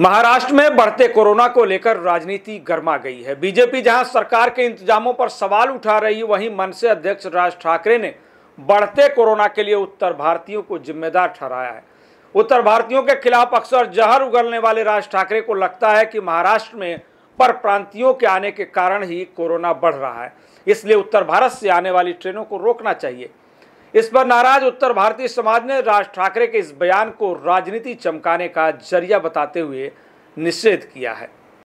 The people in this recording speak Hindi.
महाराष्ट्र में बढ़ते कोरोना को लेकर राजनीति गर्मा गई है बीजेपी जहां सरकार के इंतजामों पर सवाल उठा रही है वहीं मनसे अध्यक्ष राज ठाकरे ने बढ़ते कोरोना के लिए उत्तर भारतीयों को जिम्मेदार ठहराया है उत्तर भारतीयों के खिलाफ अक्सर जहर उगलने वाले राज ठाकरे को लगता है कि महाराष्ट्र में पर प्रांतियों के आने के कारण ही कोरोना बढ़ रहा है इसलिए उत्तर भारत से आने वाली ट्रेनों को रोकना चाहिए इस पर नाराज उत्तर भारतीय समाज ने राज ठाकरे के इस बयान को राजनीति चमकाने का जरिया बताते हुए निषेध किया है